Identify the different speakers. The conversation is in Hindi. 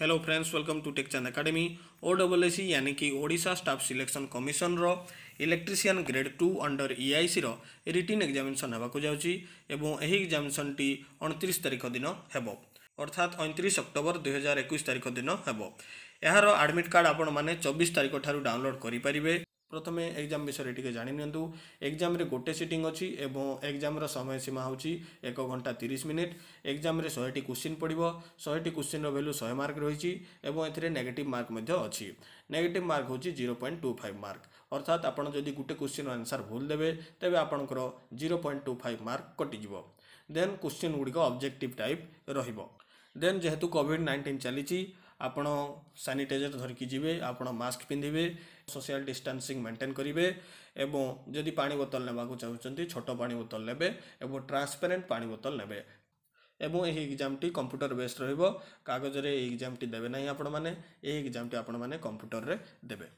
Speaker 1: hello friends welcome to tech academy ओ यानी कि ओडा स्टाफ सिलेक्शन कमिशन रो electrician grade two under EIC written examination होगा जामिनेसन टी अणतीस तारिख दिन हेब अर्थात अणतीस अक्टोबर दुई हजार एक तारिख दिन हे यार आडमिट कार्ड आप चौबीस तारिख ठार डाउनलोड करें प्रथम एग्जाम विषय टी जानतु एग्जाम गोटे सीटिंग अच्छी एग्जाम समय सीमा हूँ एक घंटा तीस मिनिट एग्जाम शहेटी क्वेश्चन पड़ो शहेटी क्वेश्चन रैल्यू शहे मार्क रही नेगेटिव मार्क अच्छी नेगेटिव मार्क हूँ zero point two five mark अर्थात आपड़ जदि गोटे क्वेश्चन आंसर भूल देते तेज आपंकर zero point two five mark कटिजी देन क्वेश्चन गुड़िक अब्जेक्टिव टाइप रेन जेहेतु कोविड नाइंटीन चली ଆପଣ ସାନିଟାଇଜର୍ ଧରିକି ଯିବେ ଆପଣ ମାସ୍କ ପିନ୍ଧିବେ ସୋସିଆଲ ଡିଷ୍ଟାନ୍ସିଂ ମେଣ୍ଟେନ୍ କରିବେ ଏବଂ ଯଦି ପାଣି ବୋତଲ ନେବାକୁ ଚାହୁଁଛନ୍ତି ଛୋଟ ପାଣି ବୋତଲ ନେବେ ଏବଂ ଟ୍ରାନ୍ସପାରେଣ୍ଟ ପାଣି ବୋତଲ ନେବେ ଏବଂ ଏହି ଏକ୍ଜାମ୍ଟି କମ୍ପ୍ୟୁଟର ବେସ୍ଡ ରହିବ କାଗଜରେ ଏହି ଏକ୍ଜାମଟି ଦେବେ ନାହିଁ ଆପଣମାନେ ଏହି ଏକ୍ଜାମ୍ଟି ଆପଣମାନେ କମ୍ପ୍ୟୁଟରରେ
Speaker 2: ଦେବେ